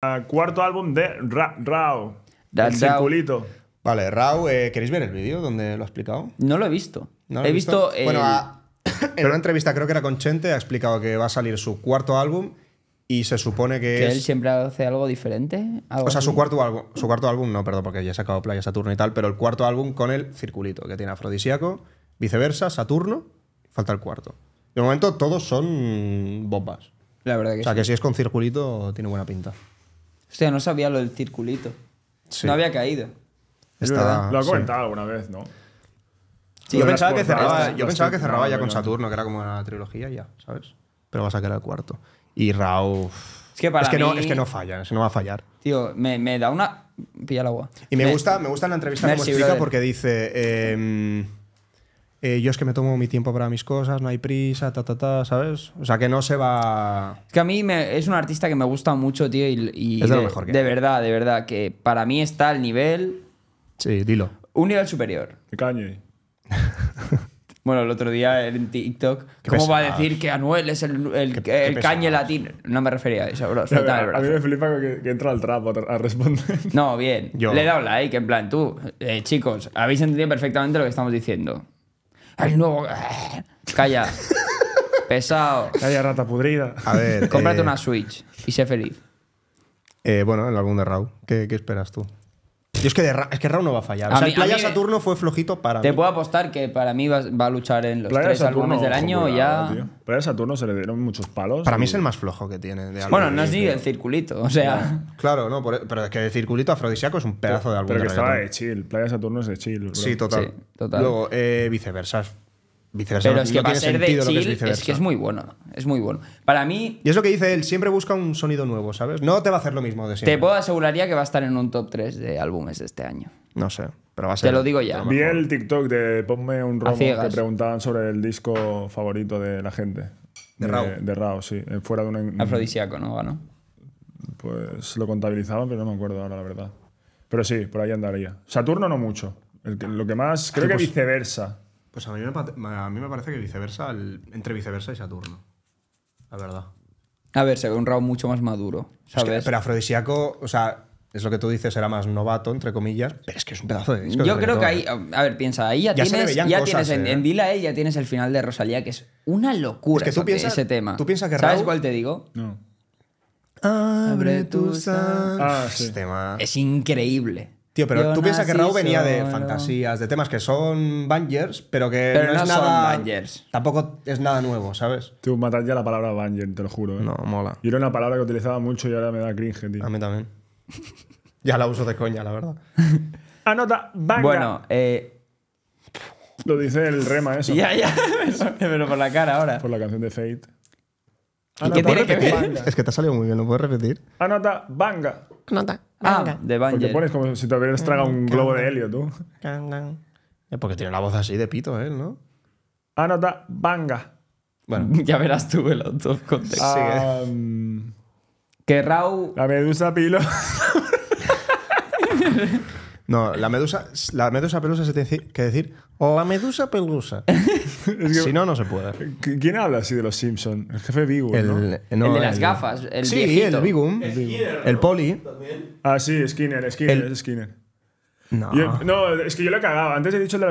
Ah, cuarto álbum de Rao. circulito. Vale, Rao, eh, ¿queréis ver el vídeo donde lo ha explicado? No lo he visto. he visto. Bueno, en una entrevista, creo que era con Chente, ha explicado que va a salir su cuarto álbum y se supone que, ¿Que él siempre hace algo diferente. o sea, su cuarto, álbum, su cuarto álbum, no, perdón, porque ya he sacado Playa Saturno y tal, pero el cuarto álbum con el circulito, que tiene Afrodisíaco, viceversa, Saturno, falta el cuarto. De momento todos son bombas. La verdad que O sea, que si es con circulito, tiene buena pinta. Hostia, no sabía lo del circulito. No había caído. Lo ha comentado alguna vez, ¿no? yo pensaba, que cerraba, ya con Saturno, que era como una trilogía ya, ¿sabes? Pero va a sacar el cuarto. Y Raúl... Es que, para no, es que no falla, es que no va a fallar. Tío, me, da una. Pilla el agua. Y me, gusta, me gusta la entrevista explica porque dice. Em, eh, yo es que me tomo mi tiempo para mis cosas, no hay prisa, ta, ta, ta, ¿sabes? O sea, que no se va... Es que a mí es un artista que me gusta mucho, tío, y... es de, lo mejor que De verdad, de verdad, que para mí está al nivel... Sí, dilo. Un nivel superior. cañe. bueno, el otro día en TikTok, ¿cómo va a decir que Anuel es el, el, cañe latino? No me refería a eso, bro. A, mí me flipa que, entra al trap a responder. No, bien. Le he dado like, en plan, tú, eh, chicos, habéis entendido perfectamente lo que estamos diciendo el nuevo. Calla. Pesado. Calla, rata pudrida. A ver. Cómprate eh, una Switch y sé feliz. Eh, bueno, el álbum de Raw. ¿Qué esperas tú? Yo es que, es que Raúl no va a fallar. o sea, Playa Saturno fue flojito para. Te puedo apostar que para mí va, a luchar en los tres álbumes del año ya. Playa Saturno se le dieron muchos palos. Para mí es el más flojo que tiene. De bueno, no es ni el circulito, o sea. Claro, no, e, pero es que el circulito afrodisíaco es un pedazo de álbum. Pero que de estaba de chill. Playa Saturno es de chill. Sí, total. total. Luego, eh, viceversa, pero es que va a ser de chill, es, que es muy bueno. Es muy bueno. Para mí. Y es lo que dice él, siempre busca un sonido nuevo, ¿sabes? No te va a hacer lo mismo de siempre. Te puedo aseguraría que va a estar en un top 3 de álbumes de este año. No sé, pero va a ser. Te lo digo ya. Vi el TikTok de Ponme un romo que preguntaban sobre el disco favorito de la gente. De, Rao. De Rao, sí. Eh, fuera de un. Afrodisíaco, ¿no? Pues lo contabilizaban, pero no me acuerdo ahora, la verdad. Pero sí, por ahí andaría. Saturno no mucho. lo que más. Creo que pues viceversa a mí me, a mí me parece que viceversa, entre viceversa y Saturno. La verdad. A ver, se ve un Raúl mucho más maduro. ¿sabes? pero afrodisíaco, o sea, es lo que tú dices, era más novato, entre comillas, pero es que es un pedazo de disco. Yo creo que, ahí, ¿eh? a ver, piensa, ahí ya, tienes, ya tienes en, ¿eh? ya tienes el final de Rosalía, que es una locura que tú ese tema. ¿Tú piensas que ¿Sabes cuál te digo? No. Abre tus ah, Es increíble. Tío, pero tú piensas que Raúl venía de fantasías, de temas que son bangers, pero que no, son nada. Bangers. Tampoco es nada nuevo, ¿sabes? Tú matas ya la palabra banger, te lo juro. ¿eh? No, mola. Y era una palabra que utilizaba mucho y ahora me da cringe, tío. A mí también. ya la uso de coña, la verdad. Anota, Bueno, eh. Lo dice el rema, eso. Ya, ya, pero por la cara ahora. Por la canción de Fate. Ah, ¿Y qué tiene que ver? Es que te ha salido muy bien, ¿lo puedes repetir? Anota, ah, Banga. Anota, ah, Banga. de Banga. Porque pones como si te hubieras tragado un globo de helio, tú. Eh, porque tiene la voz así de pito ¿eh? ¿no? anota Banga. Bueno, ya verás tú el auto-contexto. Mm. que La medusa pilo. No, la medusa, la medusa pelusa se tiene que decir la medusa pelusa. si no, no se puede. ¿Quién habla así de los Simpsons? El jefe Bigum, el, ¿no? el de las gafas. El sí, el Bigum. El, Poli. Ah, sí, Skinner, Skinner, Skinner. No. no, es que yo lo cagado. Antes he dicho el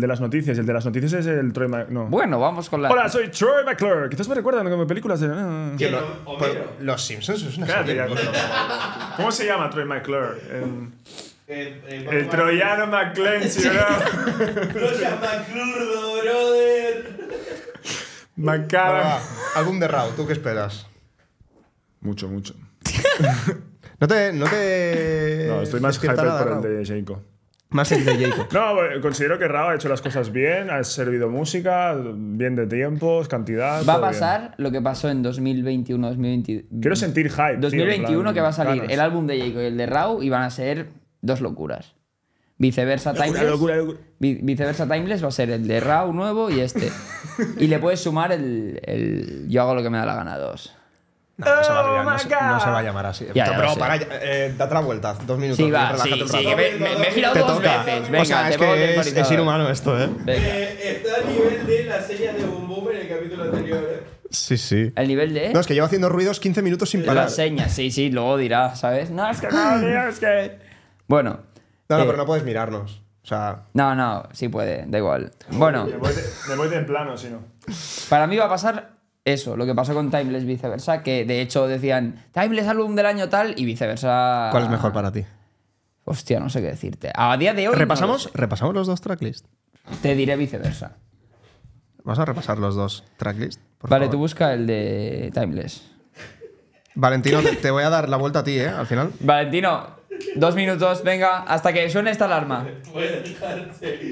de, las, noticias. El de las noticias es el Troy McClure. No. Bueno, vamos con la. Hola, soy Troy McClure. Quizás me recuerdan como películas de. Ah. los Simpsons es una Cállate, serie. ¿Cómo se llama Troy McClure? Eh, eh, el troyano McClench, bro. Troya McClurdo, brother. Macara. Álbum de Rao, ¿tú qué esperas? Mucho, mucho. no te. No, te no estoy más hyper por el de Jayco. Más el de Jayco. no, considero que Rao ha hecho las cosas bien, ha servido música, bien de tiempos, cantidad. Va a pasar lo que pasó en 2021, 2022. Quiero sentir hype. 2021 que va a salir el álbum de Jayco y el de Rao y van a ser Dos locuras. Viceversa Timeless. Viceversa Timeless va a ser el de Rao nuevo y este. y le puedes sumar el, Yo hago lo que me da la gana dos. No, no, se va a, oh no, va a llamar así. Pero para, eh, date la vuelta, dos minutos. Sí, va, sí, Me, he girado dos veces. Venga, es, que es, es, inhumano esto, ¿eh? ¿eh? Está al nivel de la seña de Boom Boom en el capítulo anterior, ¿eh? Sí, sí. El nivel de. No, es que llevo haciendo ruidos 15 minutos sin parar. La seña, sí, sí, luego dirá, ¿sabes? No, es que no, es que. Bueno. No, no, eh, pero no puedes mirarnos. O sea... No, no, sí puede, da igual. Bueno. Me voy, de, plano, si no. Para mí va a pasar eso, lo que pasó con Timeless viceversa, que de hecho decían Timeless álbum del año tal y viceversa. ¿Cuál es mejor para ti? Hostia, no sé qué decirte. A día de hoy. ¿Repasamos, ¿repasamos los dos tracklists? Te diré viceversa. Vamos a repasar los dos tracklists. Vale, tú busca el de Timeless. Valentino, te, te voy a dar la vuelta a ti, ¿eh? Al final. Valentino, Dos minutos, venga, hasta que suene esta alarma.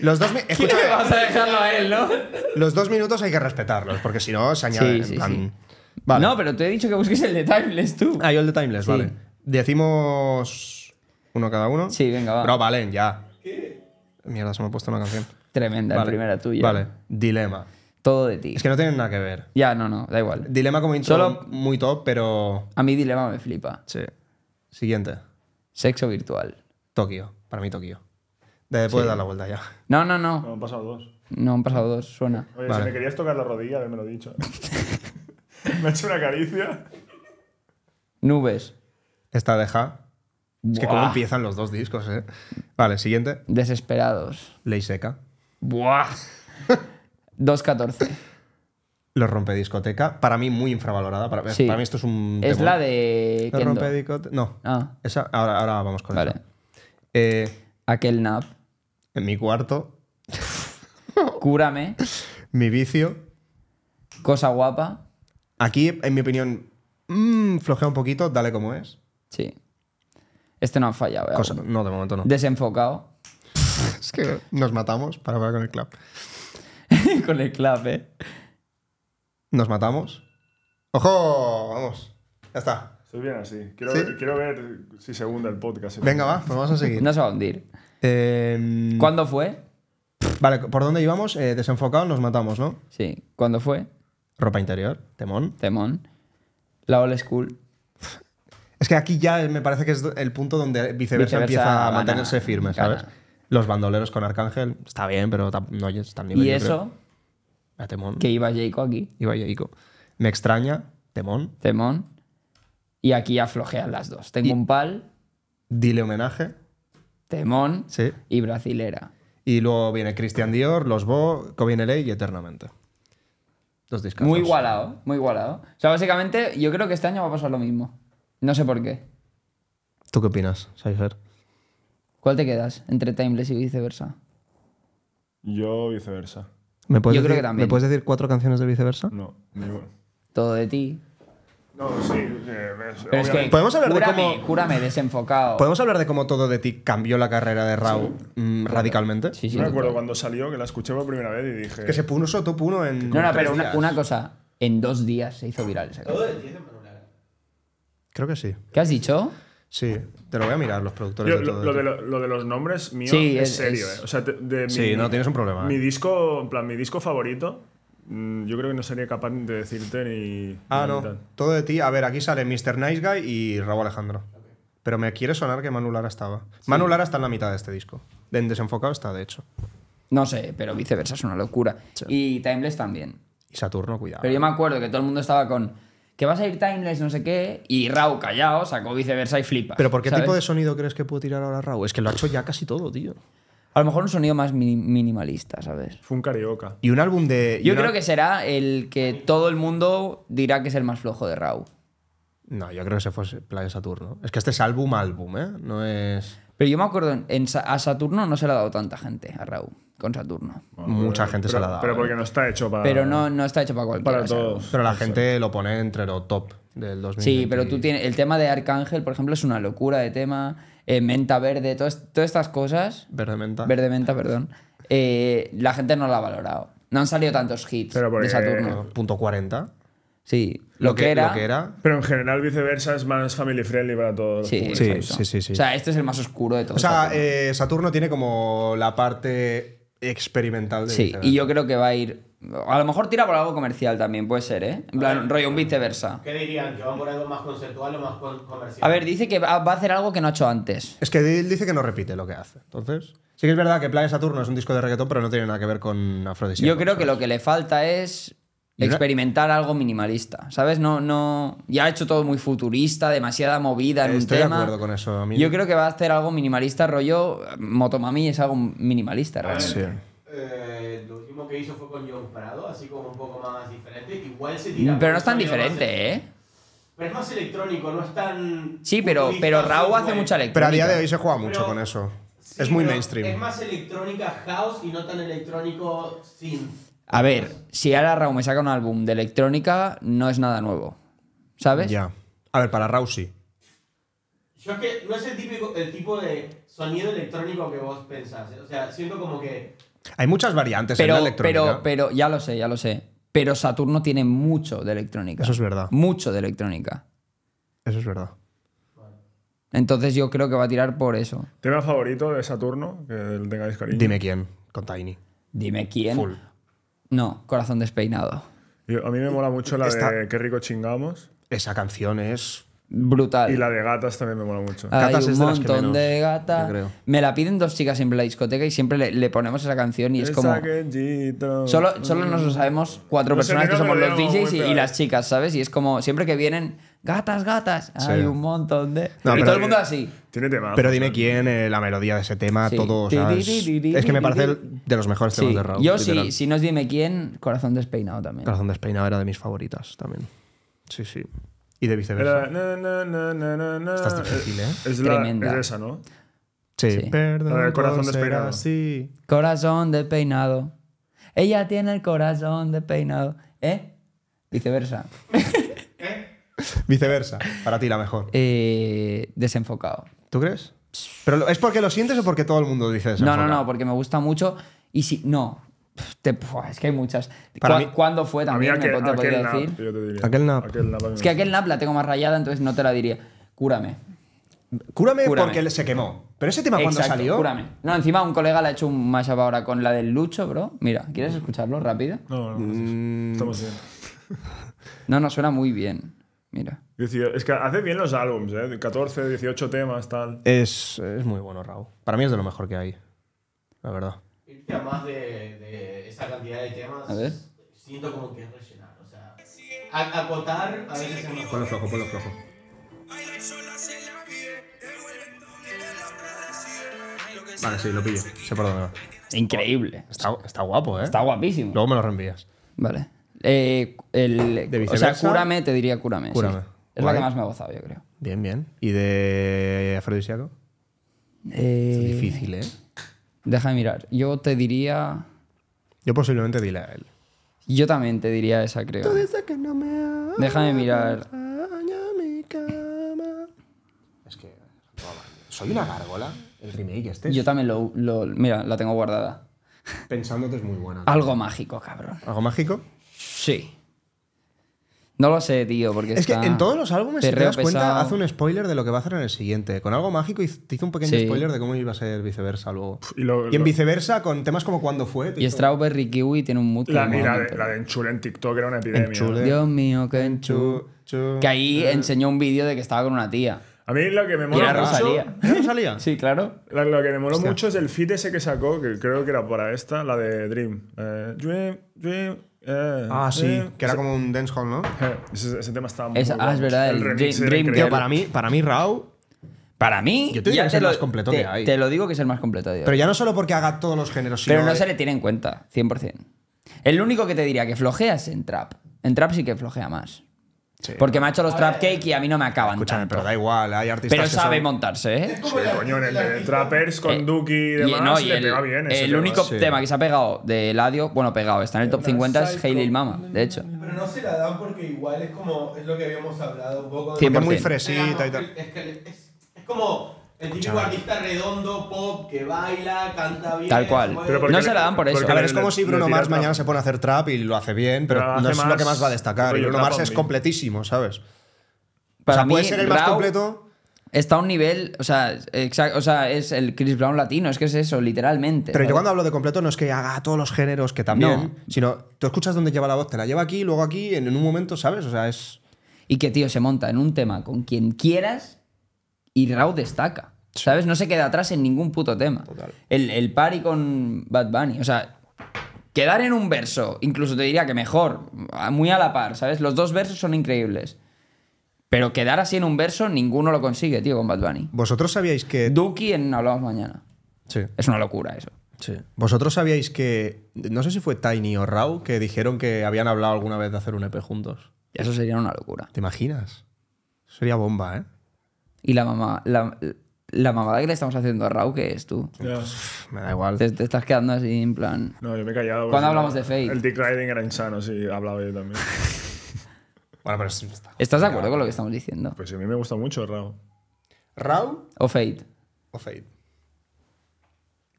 Los dos a dejarlo a él, no? los dos minutos hay que respetarlos, porque si no se añaden No, pero te he dicho que busques el de Timeless tú. Ah, yo el de Timeless, vale. Decimos uno cada uno. Sí, venga, va. Bro, valen, ya. Mierda, se me ha puesto una canción. Tremenda, la primera tuya. Vale, dilema. Todo de ti. Es que no tienen nada que ver. Ya, no, no, da igual. Dilema como intro Solo- muy top, pero. A mí dilema me flipa. Sí. Siguiente. Sexo virtual. Tokio, para mí Tokio. Después dar la vuelta ya. No, no, no. No, han pasado dos. No, han pasado dos, suena. Oye, si me querías tocar la rodilla, me lo he dicho. me ha hecho una caricia. Nubes. Esta deja. Es que cómo empiezan los dos discos, ¿eh? Vale, siguiente. Desesperados. Ley seca. Buah. 2.14. Los rompe discoteca, para mí muy infravalorada. Para, mí esto es un. Es la de. Los rompe No. Ah. ahora, ahora, vamos con vale. Eh, Aquel nap. En mi cuarto. Cúrame. mi vicio. Cosa guapa. Aquí, en mi opinión, mm, flojea un poquito, dale como es. Sí. Este no ha fallado. Eh. no, de momento no. Desenfocado. es que nos matamos para hablar con el clap. con el clap, eh nos matamos. ¡Ojo! Vamos. Ya está. Estoy bien así. Quiero, ver, si se hunde el podcast. Venga, va, pues vamos a seguir. no se va a hundir. Em, ¿Cuándo fue? Vale, ¿por dónde íbamos? Eh, desenfocado, nos matamos, ¿no? Sí. ¿Cuándo fue? Ropa interior, temón. Temón. La old school. Es que aquí ya me parece que es el punto donde viceversa, empieza a mantenerse firme, ¿sabes? Los bandoleros con Arcángel, está bien, pero no están tan nivel. Y eso, Temón. Que iba Jayco aquí. Iba Me extraña, Temón. Temón. Y aquí aflojean las dos. Tengo un pal. Dile homenaje. Temón. Sí. Y brasilera. Y luego viene Christian Dior, Los Bo, Cobin y Eternamente. Dos discos. Muy igualado, muy igualado. O sea, básicamente yo creo que este año va a pasar lo mismo. No sé por qué. ¿Tú qué opinas, Saifer? ¿Cuál te quedas entre Timeless y viceversa? Yo viceversa. ¿Me puedes decir, cuatro canciones de viceversa? No, Todo de ti. No, sí. Eh, es, podemos hablar de cómo. desenfocado. Podemos hablar de cómo todo de ti cambió la carrera de Rau mm, radicalmente. Sí, sí, me acuerdo cuando salió que la escuché por primera vez y dije. Que se puso top uno en. No, no, pero una, cosa. En dos días se hizo viral. ¿Todo de ti hizo en Creo que sí. ¿Qué has dicho? Sí, te lo voy a mirar, los productores de todo. Lo, de, los nombres míos es, serio, eh. sí, no tienes un problema. Mi eh. disco, plan, mi disco favorito mm, yo creo que no sería capaz de decirte ni. Ah, no. Todo de ti. A ver, aquí sale Mr. Nice Guy y Raúl Alejandro. Pero me quiere sonar que Manu Lara estaba. Manu Lara está en la mitad de este disco. En Desenfocado está, de hecho. No sé, pero viceversa es una locura. Y Timeless también. Y Saturno, cuidado. Pero yo me acuerdo que todo el mundo estaba con que vas a ir timeless, no sé qué, y Rau callado, sacó viceversa y flipa. Pero ¿por qué tipo de sonido crees que puede tirar ahora Rau. Es que lo ha hecho ya casi todo, tío. A lo mejor un sonido más minimalista, ¿sabes? Fue un carioca. Y un álbum de. Yo creo que será el que todo el mundo dirá que es el más flojo de Rau. No, yo creo que se fue Playa Saturno. Es que este es álbum álbum, ¿eh? No es. Pero yo me acuerdo, a Saturno no se le ha dado tanta gente a Raúl con Saturno. Mucha gente se la da. Pero ¿eh? porque no está hecho para. Pero no, no está hecho para cualquiera. Para todos. pero la gente lo pone entre lo top del 2000. Sí, pero tú tienes. El tema de Arcángel, por ejemplo, es una locura de tema. Eh, menta verde, todas, todas estas cosas. Verde menta. Verde menta, perdón. Eh, la gente no la ha valorado. No han salido tantos hits pero de Saturno. Punto 40. Sí, lo, que, era, Pero en general, viceversa, es más family friendly para todos. Sí, sí, sí, sí, O sea, este es el más oscuro de todos. O sea, Saturno tiene como la parte experimental. De sí, y yo creo que va a ir. A lo mejor tira por algo comercial también, puede ser, ¿eh? En plan, rollo un viceversa. ¿Qué dirían? ¿Que va por algo más conceptual o más comercial? A ver, dice que va a hacer algo que no ha hecho antes. Es que dice que no repite lo que hace. Entonces. Sí que es verdad que Playa Saturno es un disco de reggaetón, pero no tiene nada que ver con Afrodisíaco. Yo creo que lo que le falta es Experimentar algo minimalista, ¿sabes? No, no. Ya ha hecho todo muy futurista, demasiada movida en un estoy de acuerdo con eso. Yo creo que va a hacer algo minimalista, rollo. Motomami es algo minimalista, ¿verdad? Sí. Eh, lo último que hizo fue con John Prado, así como un poco más diferente. Igual se tira mm, Pero no es tan diferente, ¿eh? Pero es más electrónico, no es tan. Sí, pero, pero Raúl hace mucha electrónica. Pero a día de hoy se juega mucho con eso. es muy mainstream. Es más electrónica house y no tan electrónico synth. A ver, si ahora Raúl me saca un álbum de electrónica, no es nada nuevo. ¿Sabes? Ya. A ver, para Raúl sí. Yo es que no es el, tipo de sonido electrónico que vos pensás. ¿eh? O sea, siento como que. Hay muchas variantes pero, en la electrónica. Pero, pero, ya lo sé, ya lo sé. Pero Saturno tiene mucho de electrónica. Eso es verdad. Mucho de electrónica. Eso es verdad. Entonces yo creo que va a tirar por eso. ¿Tema favorito de Saturno? Que tengáis cariño. Dime quién, con Tiny. Dime quién. No, Corazón despeinado. a mí me mola mucho la de Qué rico chingamos. Esa canción es. Brutal. Y la de gatas también me mola mucho. Gatas es montón de gatas Me la piden dos chicas siempre en la discoteca y siempre le, ponemos esa canción y es como... Solo, solo nos sabemos cuatro personas que somos los DJs y, las chicas, ¿sabes? Y es como, siempre que vienen, gatas, gatas. Hay un montón de. y todo el mundo así. Tiene tema. Pero dime quién, eh, la melodía de ese tema, todo. es, que me parece de los mejores temas de Raúl. Yo, si, si es dime quién, Corazón Despeinado también. Corazón Despeinado era de mis favoritas también. Sí, sí. Y de viceversa. Era, na, difícil, ¿eh? Es, Tremenda. es esa, ¿no? Sí. corazón despeinado. Sí. Corazón despeinado. Ella tiene el corazón despeinado. ¿Eh? Viceversa. Viceversa, para ti la mejor. Eh, desenfocado. ¿Tú crees? ¿Pero es porque lo sientes o porque todo el mundo dice No, no, no, porque me gusta mucho. Y si. No. Te, es que hay muchas. ¿Cuándo fue también? me, te decir. Aquel nap. es que aquel nap la tengo más rayada, entonces no te la diría. Cúrame. Cúrame, porque se quemó. Pero ese tema cuando salió. Cúrame. No, encima un colega le ha hecho un mashup ahora con la del Lucho, bro. Mira, ¿quieres escucharlo rápido? No, no, no. Mm. Estamos bien. No, no, suena muy bien. Mira. Es que hace bien los álbums, ¿eh? 14, 18 temas, tal. Es, es muy bueno, Raúl. Para mí es de lo mejor que hay, la verdad. Y a más de, de, esa cantidad de temas, ver. siento como que es rellenar. O sea, acotar a veces es mejor. Ponlo flojo, ponlo flojo. Vale, sí, lo pillo. Se perdona. Increíble. Está, está guapo, ¿eh? Está guapísimo. Luego me lo reenvías. Vale. Eh, el, o sea, cúrame, te diría cúrame. Es la que más me ha gozado, yo creo. Bien, bien. ¿Y de afrodisíaco? Eh... Es difícil, ¿eh? Déjame de mirar. Yo te diría. Yo posiblemente dile a él. Yo también te diría esa, creo. Déjame mirar. Es que. Soy una gárgola. El remake este. Yo también lo, lo. Mira, la tengo guardada. Pensándote es muy buena. Algo mágico, cabrón. ¿Algo mágico? Sí. No lo sé, tío, porque es que en todos los álbumes, si te das cuenta, hace un spoiler de lo que va a hacer en el siguiente. Con algo mágico te hizo un pequeño spoiler de cómo iba a ser viceversa luego. Y, en viceversa, con temas como cuándo fue. Y Strawberry Kiwi tiene un mutuo. La, la, de, la de Enchule en TikTok era una epidemia. Eh. Dios mío, que Enchule. Que ahí eh. enseñó un vídeo de que estaba con una tía. A mí lo que me mola mucho. ¿Eh? Rosalía. sí, claro. Lo, que me moló mucho es el fit ese que sacó, que creo que era para esta, la de Dream. Eh, Dream, Dream. Eh, ah, sí, que era como un dancehall, ¿no? Ese, tema estaba muy es, ah, es verdad, el, Dream, para mí, para mí para mí, Yo te que es el más completo te, Te lo digo que es el más completo. Pero ya no solo porque haga todos los géneros, Pero no se le tiene en cuenta, 100%. El único que te diría que flojeas en trap. En trap sí que flojea más. Porque me ha hecho los trap cake y a mí no me acaban. Escúchame, pero da igual, hay artistas. Pero sabe montarse, ¿eh? Sí, coño, en el de Trappers con eh, Duki y demás, le el, pega bien. El, único tema que se ha pegado de Ladio, bueno, pegado, está en el top 50 es Hail Lil Mama, de hecho. Pero no se la dan porque igual es como, es lo que habíamos hablado un poco. De muy fresita y tal. Es, que es como el típico artista redondo, pop, que baila, canta bien. Tal cual. no se la dan por eso. A ver, es como si Bruno Mars mañana se pone a hacer trap y lo hace bien, pero, no es lo que más va a destacar. Bruno Mars es completísimo, ¿sabes? Para o sea, mí, puede ser el más completo. está a un nivel, o sea, es el Chris Brown latino, es que es eso, literalmente. Pero yo cuando hablo de completo no es que haga todos los géneros que también, sino tú escuchas dónde lleva la voz, te la lleva aquí, luego aquí, en, en un momento, ¿sabes? O sea, es. Y que, tío, se monta en un tema con quien quieras y Rao destaca. ¿Sabes? No se queda atrás en ningún puto tema. Total. El, el party con Bad Bunny. O sea, quedar en un verso, incluso te diría que mejor, muy a la par, ¿sabes? Los dos versos son increíbles. Pero quedar así en un verso, ninguno lo consigue, tío, con Bad Bunny. ¿Vosotros sabíais que. Duki en Hablamos Mañana. Sí. Es una locura eso. Sí. ¿Vosotros sabíais que. No sé si fue Tiny o Raúl que dijeron que habían hablado alguna vez de hacer un EP juntos? Eso sería una locura. ¿Te imaginas? Sería bomba, ¿eh? Y la mamá, la, la mamada que le estamos haciendo a Rau, que es tú. me da igual. Te, estás quedando así en plan. No, yo me he callado. cuando hablamos de Fate? El Dick Riding era insano, sí, hablaba yo también. bueno, pero. ¿Estás de acuerdo con lo que estamos diciendo? Pues a mí me gusta mucho Rau. ¿Rau? ¿O Fate? O Fate.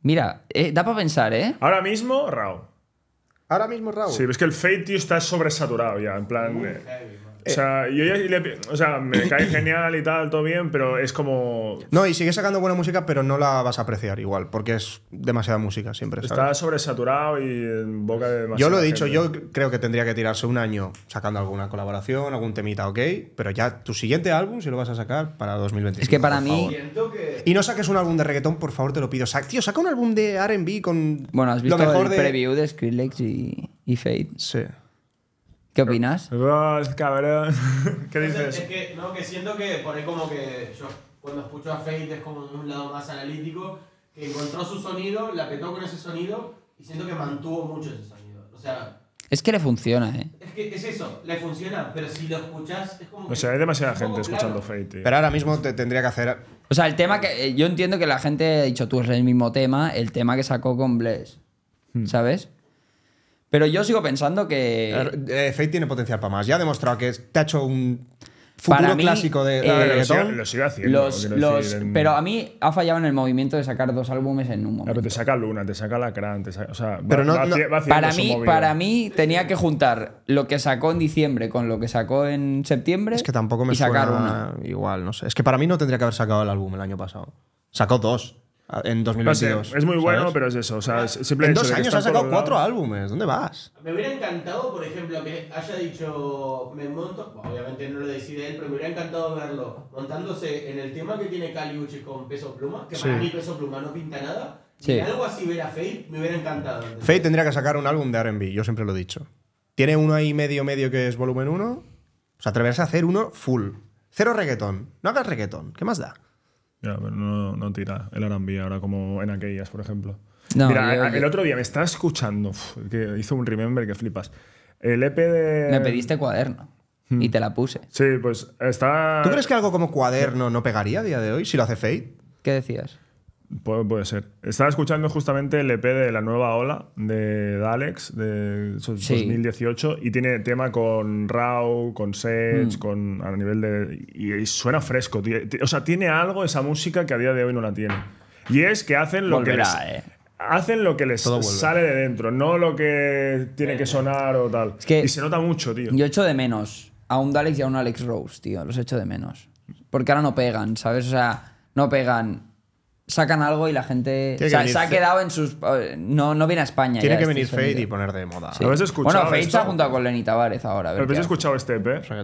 Mira, eh, da para pensar, ¿eh? Ahora mismo, Rau. Ahora mismo, Rau. Sí, pero es que el Fate, tío, está sobresaturado ya. En plan. Eh. Eh. O sea, me cae genial y tal, todo bien, pero es como. No, y sigue sacando buena música, pero no la vas a apreciar igual, porque es demasiada música siempre. ¿sabes? Está sobresaturado y en boca de demasiada Yo lo he dicho, yo creo que tendría que tirarse un año sacando alguna colaboración, algún temita, ok, pero ya tu siguiente álbum, si lo vas a sacar, para 2025. Es que para mí. Y no saques un álbum de reggaetón, por favor, te lo pido. tío, saca un álbum de RB con. Bueno, has visto lo preview de y, y Fade. Sí. ¿Qué opinas? es cabrón. ¿Qué dices? Es que, no, que siento que por ahí como que yo cuando escucho a Fate, es como en un lado más analítico, que encontró su sonido, la petó con ese sonido y siento que mantuvo mucho ese sonido. O sea... Es que le funciona, ¿eh? Es que es eso, le funciona, pero si lo escuchas es como... O sea, hay demasiada gente escuchando Fate. Pero ahora mismo te tendría que hacer... O sea, el tema que... Eh, yo entiendo que la gente ha dicho, tú es el mismo tema, el tema que sacó con Bless, hmm. ¿sabes? Pero yo sigo pensando que. Eh, Fate tiene potencial para más. Ya ha demostrado que te ha hecho un futuro clásico de, eh, haciendo. Pero a mí ha fallado en el movimiento de sacar dos álbumes en un momento. Ah, pero te saca Luna, te saca La te o sea, no, para mí, para mí tenía que juntar lo que sacó en diciembre con lo que sacó en septiembre. Es que tampoco me y sacar una. igual, no sé. Es que para mí no tendría que haber sacado el álbum el año pasado. Sacó dos. Ah, en 2022. es muy bueno, pero es eso. O sea, en dos años has sacado cuatro álbumes. ¿Dónde vas? Me hubiera encantado, por ejemplo, que haya dicho, me monto, obviamente no lo decide él, pero me hubiera encantado verlo montándose en el tema que tiene Uchi con Peso Pluma, que para mí Peso Pluma no pinta nada. Si algo así ver a Fate, me hubiera encantado. ¿entendés? tendría que sacar un álbum de RB, yo siempre lo he dicho. Tiene uno ahí medio, medio que es volumen uno. O sea, atreverse a hacer uno full. Cero reggaetón. No hagas reggaetón. ¿Qué más da? Ya, pero no, tira el arambí ahora como en aquellas, por ejemplo. Mira, el otro día me estaba escuchando, que hizo un remember que flipas. El EP de... Me pediste cuaderno. Hmm. Y te la puse. Sí, pues está. ¿Tú crees que algo como cuaderno no pegaría a día de hoy si lo hace Fade? ¿Qué decías? puede, ser. Estaba escuchando justamente el EP de La Nueva Ola de Dalex de 2018 y tiene tema con Raw, con Sage, mm. con, a nivel de. Y, suena fresco, tío. O sea, tiene algo esa música que a día de hoy no la tiene. Y es que hacen lo que. Les, eh. Hacen lo que les sale de dentro, no lo que tiene que sonar o tal. y se nota mucho, tío. Yo echo de menos a un Dalex y a un Alex Rose, tío. Los echo de menos. Porque ahora no pegan, ¿sabes? O sea, no pegan sacan algo y la gente se ha quedado en sus. Eh, no, no viene a España. Tiene que este venir Fade y poner de moda. ¿Lo ¿Habéis escuchado bueno, Fade está junto con Lenny Tavares ahora. lo ¿Habéis escuchado este EP? A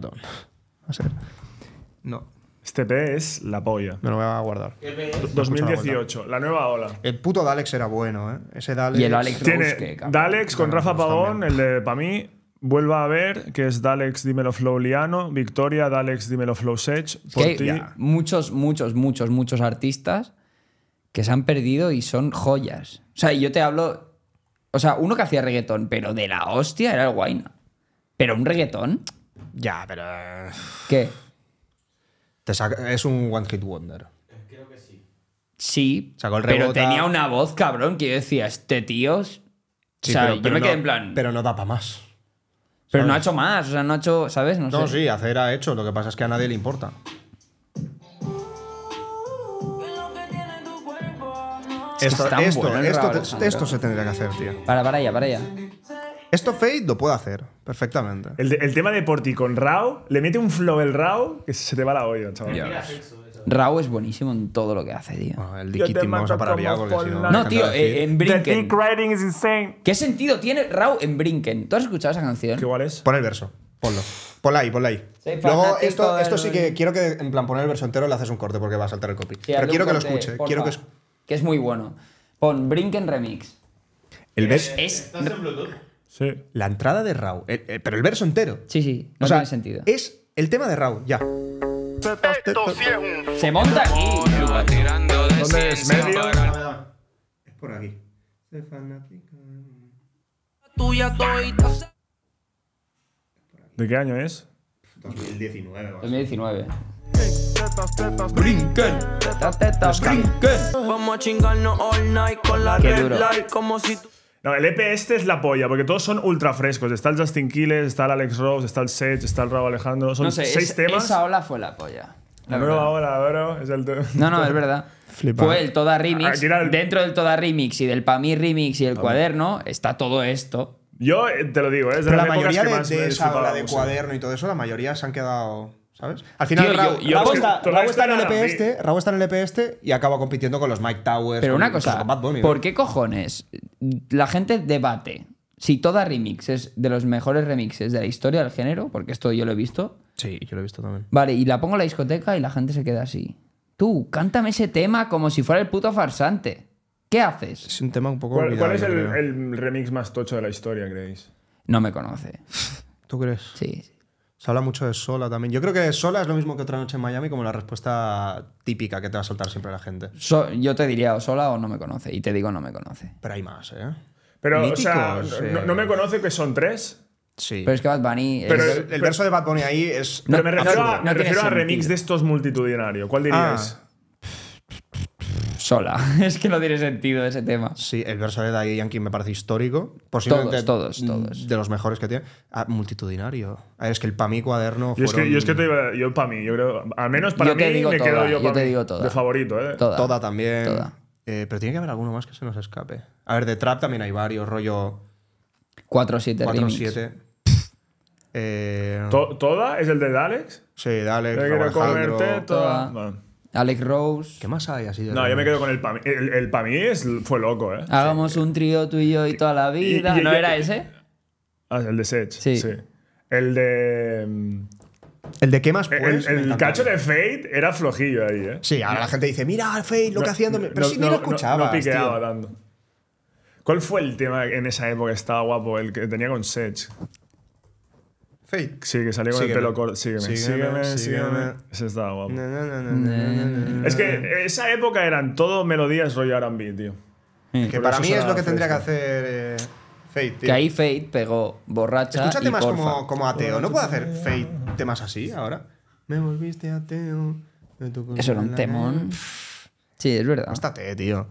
No. Este e es la polla. Me lo voy a guardar. 2018, e la nueva ola. El puto Dalex era bueno, ¿eh? Ese Dalex. Y el Alex Tiene Dalex con Rafa pues Pavón, el de Pa' mí. Vuelva a ver, que es Dalex Dimeloflow Flow Liano, Victoria, Dalex Dimeloflow Flow Sech, por ti. Muchos, muchos, muchos, muchos artistas que se han perdido y son joyas. O sea, yo te hablo. O sea, uno que hacía reggaetón, pero de la hostia era el Guayna. Pero un reggaetón. Ya, pero. Eh, ¿Qué? Te es un One Hit Wonder. Creo que sí. Sí, Sacó el pero tenía una voz, cabrón, que yo decía, este tío. o sea, pero, yo quedé en plan. Pero no da para más. Pero no ha hecho más, o sea, no ha hecho, ¿sabes? No, no sí, hacer ha hecho, lo que pasa es que a nadie le importa. esto, esto, se tendría que hacer, tío. Para, para allá, para allá. Esto Fade lo puede hacer perfectamente. El, tema de Porti con Rao, le mete un flow el Rao que se te va la olla, chaval. Rao es buenísimo en todo lo que hace, tío. Ah, el Dikitim vamos a parar ya no. tío, eh, en Brinken. ¿Qué sentido tiene Rao en Brinken? ¿Tú has escuchado esa canción? ¿Qué igual es? Pon el verso. Ponlo. Ponla ahí, ponla ahí. Luego, esto, esto sí que quiero que, en plan, poner el verso entero le haces un corte porque va a saltar el copy. Pero quiero que lo escuche. Quiero que que es muy bueno. Pon Brinken Remix. El verso. Eh, es, ¿Estás en Bluetooth? Sí. La entrada de Rau. Eh, pero el verso entero. Sí, sí. No tiene sentido. Es el tema de Raúl ya. Se monta aquí. es? Es por aquí. ¿De qué año es? 2019. 2019 all night con la como si No, el EP este es la polla, porque todos son ultra frescos. Está el Justin Quiles, está el Alex Rose, está el Seth, está el Raúl Alejandro. Son no sé, seis Esa ola fue la polla. La nueva ola, Es no, no, es verdad. Fue el Toda ah, Remix. Dentro del Toda Remix y del Pamir Remix y el cuaderno está todo esto. Yo eh, te lo digo, eh, es la mayoría de, de esa ola de cuaderno y todo eso, la mayoría se han quedado ¿Sabes? Al final, está, en el EP este, y acaba compitiendo con los Mike Towers. Pero una cosa, ¿por qué cojones la gente debate si toda remix es de los mejores remixes de la historia del género? Porque esto yo lo he visto. Sí, yo lo he visto también. Vale, y la pongo en la discoteca y la gente se queda así. Tú, cántame ese tema como si fuera el puto farsante. ¿Qué haces? Es un tema un poco. ¿Cuál, es el, el remix más tocho de la historia, creéis? No me conoce. ¿Tú crees? Sí. sí. Se habla mucho de sola también. Yo creo que sola es lo mismo que otra noche en Miami, como la respuesta típica que te va a soltar siempre la gente. yo te diría o sola o no me conoce. Y te digo no me conoce. Pero hay más, ¿eh? Pero, o sea, eh. No, me conoce que son tres. Sí. Pero es que Bad Bunny. Pero, el, verso de Bad Bunny ahí es. me refiero, a, remix de estos multitudinarios. ¿Cuál ah. dirías? sola. es que no tiene sentido ese tema. Sí, el verso de Daddy Yankee me parece histórico. Posiblemente todos, todos, todos. De los mejores que tiene. Ah, multitudinario. Ah, es que el pa' mí cuaderno. Yo, es que, yo es que yo mí, yo creo. Al menos para mí me quedo yo te Digo toda. De favorito, ¿eh? Toda, también. Eh, pero tiene que haber alguno más que se nos escape. A ver, de Trap también hay varios, rollo. 4-7. 4-7. Eh, ¿Toda? ¿Es el de Dalex? Sí, Dalex, Alex. Alex Rose. ¿Qué más hay así No, yo me quedo con el El, el fue loco, ¿eh? Hagamos un trío tú y yo y toda la vida. ¿No era ese? Ah, el de Sech. Sí. El de. Mm, el de qué más puedes. El, pues, cacho de Fate era flojillo ahí, ¿eh? Sí, ahora la gente dice, mira, Fate, lo que hacía. pero si ni lo escuchaba. No, tanto. ¿Cuál fue el tema en esa época que estaba guapo, el que tenía con Sech? Sí, que salió con el pelo corto. Sígueme, sígueme, sígueme. Ese estaba guapo. es que esa época eran todo melodías rollo R&B, tío. Que para mí es lo que tendría que hacer... Eh, Fate, tío. Que ahí Fate pegó borracha. Escucha temas como, como ateo. ¿No puedo hacer Fate temas así ahora? Me volviste ateo. Eso era un temón. Sí, es verdad. tío.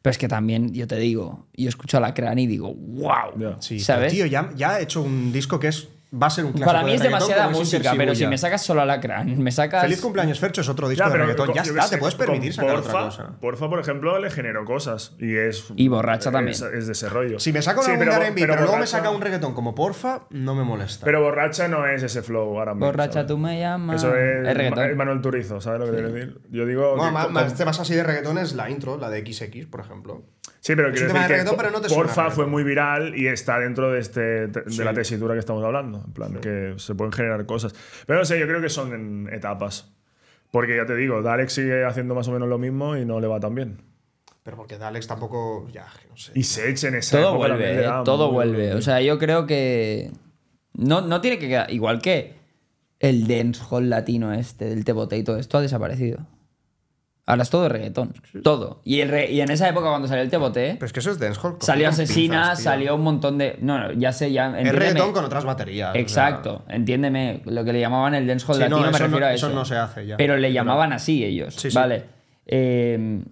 Pero es que también, yo te digo, yo escucho a la crani y digo, wow. ¿sabes? tío, ya, ya he hecho un disco que es va a ser un clásico. Para mí es demasiada música, pero si me sacas solo a Lacran, me sacas. Feliz cumpleaños, Fercho es otro disco ya, de reggaetón. Ya está, te puedes permitir sacar porfa, por ejemplo, le genero cosas. Y es. Y borracha también. Es, de ese rollo. Si me saca una R&B, pero, pero, pero luego me saca un reggaetón como porfa, no me molesta. Pero borracha no es ese flow ahora mismo. Borracha, tú me llamas. Eso es. El Manuel Turizo, ¿sabes lo que voy quiero decir? Yo digo. Bueno, más, más temas así de reggaetón es la intro, la de XX, por ejemplo. Sí, pero quiero decir que Porfa fue muy viral y está dentro de este, la tesitura que estamos hablando. En plan, que se pueden generar cosas. Pero no sé, yo creo que son en etapas. Porque ya te digo, Dalek sigue haciendo más o menos lo mismo y no le va tan bien. Pero porque Dalek tampoco. Ya, no sé. Y se echen esa. Todo vuelve, eh, todo vuelve. o sea, yo creo que. No, no tiene que quedar. Igual que el dancehall latino este, del tebote y todo esto ha desaparecido. Ahora es todo reggaetón. Todo. Y, en esa época, cuando salió el Teboté. Pero es que eso es dancehall. Salió Asesina, salió un montón de. No, ya sé, ya. Es reggaetón con otras baterías. Exacto. Entiéndeme. Lo que le llamaban el dancehall latino no, me refiero a eso. Eso no se hace ya. Pero le llamaban así ellos. Vale. Em,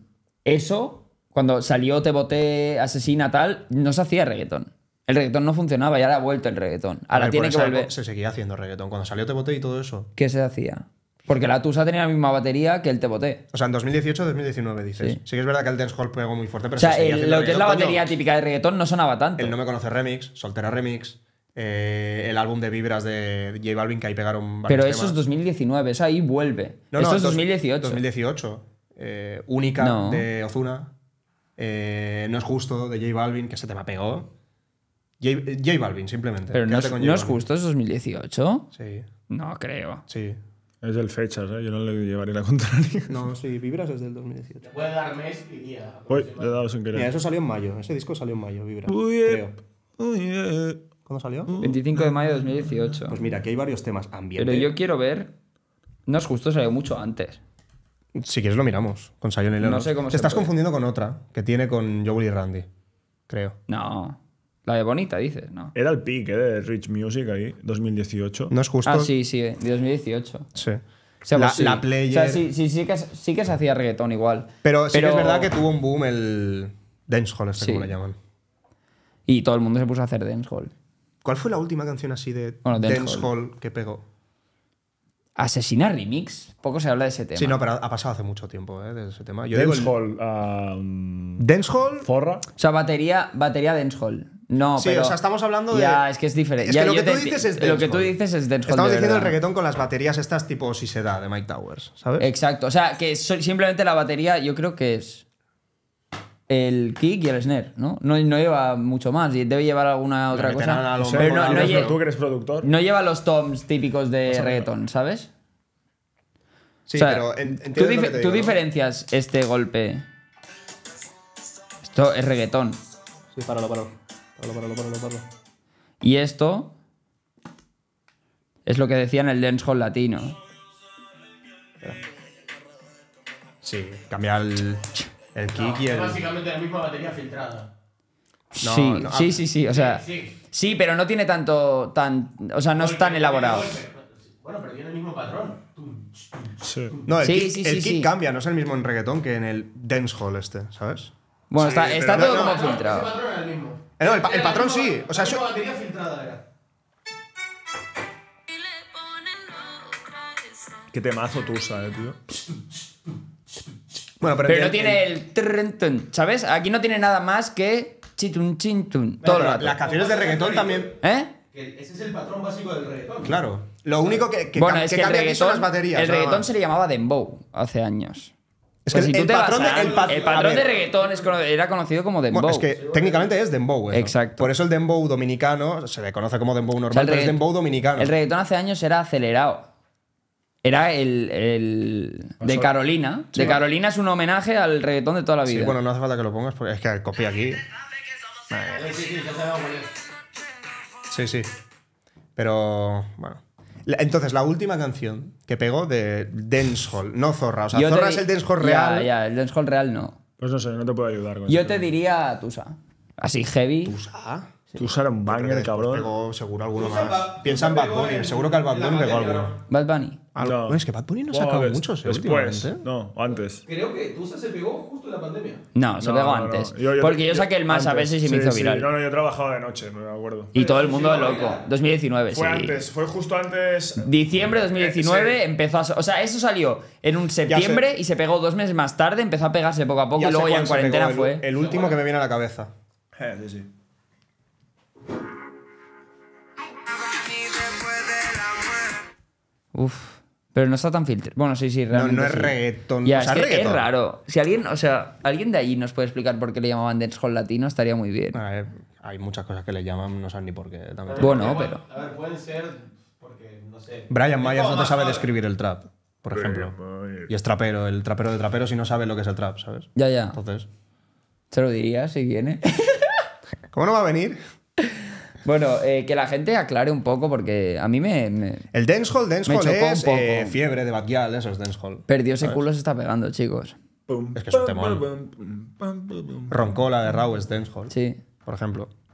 eso, cuando salió Teboté, Asesina, tal, no se hacía reggaetón. El reggaetón no funcionaba ya era ha vuelto el reggaetón. Ahora tiene que volver. Se seguía haciendo reggaetón. Cuando salió Teboté y todo eso. ¿Qué se hacía? Porque la Tusa tenía la misma batería que el Teboté. O sea, en 2018-2019 dices. Sí. que es verdad que el dancehall pegó muy fuerte, pero... O sea, lo que es la batería típica de reggaetón no sonaba tanto. El No Me Conoce Remix, Soltera Remix, eh, el álbum de Vibras de J Balvin que ahí pegaron... Pero eso es 2019, eso ahí vuelve. No, eso es 2018. 2018. Eh, única de Ozuna. Eh, no es justo de J Balvin, que ese tema pegó. J, Balvin, simplemente. Pero no es justo, es 2018. Sí. No creo. Sí. Es el fechas, yo no le llevaré la contraria. No, sí, Vibras es del 2018. Te puede dar mes y día. Uy, le he dado sin querer. Mira, eso salió en mayo, ese disco salió en mayo, Vibras. Uy, creo. Eh, uy, eh. ¿Cuándo salió? 25 de mayo de 2018. Pues mira, aquí hay varios temas. Ambiente. Pero yo quiero ver. No es justo, salió mucho antes. Si quieres lo miramos, con Sayon No sé cómo Te se estás confundiendo con otra, que tiene con Joel y Randy, creo. No. La de Bonita, dices, ¿no? Era el peak ¿eh? de Rich Music ahí, 2018. No es justo. Ah, sí, sí, 2018. Pues sí. la, sí. sí, sí, sí, que, sí que se hacía reggaetón igual. Pero es verdad que tuvo un boom el dancehall, este como le llaman. Y todo el mundo se puso a hacer dancehall. ¿Cuál fue la última canción así de dancehall. que pegó? Asesina Remix. Poco se habla de ese tema. Sí, no, pero ha pasado hace mucho tiempo, ¿eh? De ese tema. Yo dancehall. Digo el... Um, dancehall. Forra. O sea, batería, batería dancehall. No, pero... o sea, estamos hablando de. Ya, es que es diferente. ya, lo que tú dices es Lo que tú dices es Estamos diciendo el reggaetón con las baterías estas tipo si se da de Mike Towers, ¿sabes? Exacto. O sea, que simplemente la batería yo creo que es el kick y el snare, ¿no? No, lleva mucho más y debe llevar alguna otra cosa. no, lleva, No lleva los toms típicos de reggaetón ¿sabes? Sí, pero tú, tú diferencias este golpe. Esto es reggaetón. Sí, páralo, páralo. Y esto es lo que decía en el dancehall latino. Sí, cambiar el, el kick y el... Básicamente la misma batería filtrada. sí, sí, sí, sí, o sea, sí, pero no tiene tanto, tan, o sea, no es tan elaborado. Bueno, pero tiene el mismo patrón. Sí. No, el, sí, sí, el kick cambia, no es el mismo en reggaetón que en el dancehall este, ¿sabes? Bueno, está, está todo como filtrado. Eh, el, patrón sí. O sea, La batería filtrada era. Qué temazo tú sabes, eh, tío. Bueno, pero, no tiene el tren, ¿sabes? Aquí no tiene nada más que chitun chintun. Todo el rato. Las canciones de reggaetón también. ¿Eh? Ese es el patrón básico del reggaetón. Claro. Lo único que, cambia es que, son las baterías. El reggaetón se le llamaba dembow hace años. Es que pues el, patrón de, el, patrón de reggaetón era conocido como dembow. Bueno, es que técnicamente es dembow. ¿eh? Exacto. Por eso el dembow dominicano se le conoce como dembow normal, pero es dembow dominicano. El reggaetón hace años era acelerado. Era el, el pues de Carolina. de Carolina es un homenaje al reggaetón de toda la vida. Sí, bueno, no hace falta que lo pongas porque es que copia aquí. Sí, sí, sí. Pero bueno, entonces, la última canción que pegó de Dancehall, no Zorra. O sea, Zorra es el Dancehall real. Ya, ya, el dancehall real no. Pues no sé, no te puedo ayudar con Yo te diría Tusa. Así heavy. Tusa. Tú usar un banger, cabrón. seguro alguno más. Piensa en Bad Bunny. Seguro que al Bad Bunny pegó alguno. Bad Bunny. No. Es que Bad Bunny no sacó sacado muchos eh, No, antes. Creo que tú se pegó justo en la pandemia. No, se pegó antes. porque yo, saqué el más a ver si se me hizo viral. No, no, yo trabajaba de noche, no me acuerdo. Y todo el mundo loco. 2019, sí. Fue antes, fue justo antes. Diciembre de 2019 eh, empezó a. O sea, eso salió en un septiembre y se pegó dos meses más tarde, empezó a pegarse poco a poco y luego ya en cuarentena fue. El, el último que me viene a la cabeza. Eh, sí, sí. Uf. Pero no está tan filtro Bueno, sí, sí, realmente. No, no es reggaeton. es, es, raro. Si alguien, o sea, alguien de allí nos puede explicar por qué le llamaban dancehall latino, estaría muy bien. hay muchas cosas que le llaman, no saben ni por qué. bueno, pero. A ver, pueden ser. Porque, no sé. Brian Myers no te sabe describir el trap, por ejemplo. Y es trapero, el trapero de traperos y no sabe lo que es el trap, ¿sabes? Ya, ya. Entonces. Se lo diría si viene. ¿Cómo no va a venir? Bueno, eh, que la gente aclare un poco porque a mí me. el dancehall, dancehall es eh, fiebre de baquial, eso es dancehall. Perdió ese culo, se está pegando, chicos. es que es un temón. Roncola de Raw es dancehall. Sí. Por ejemplo.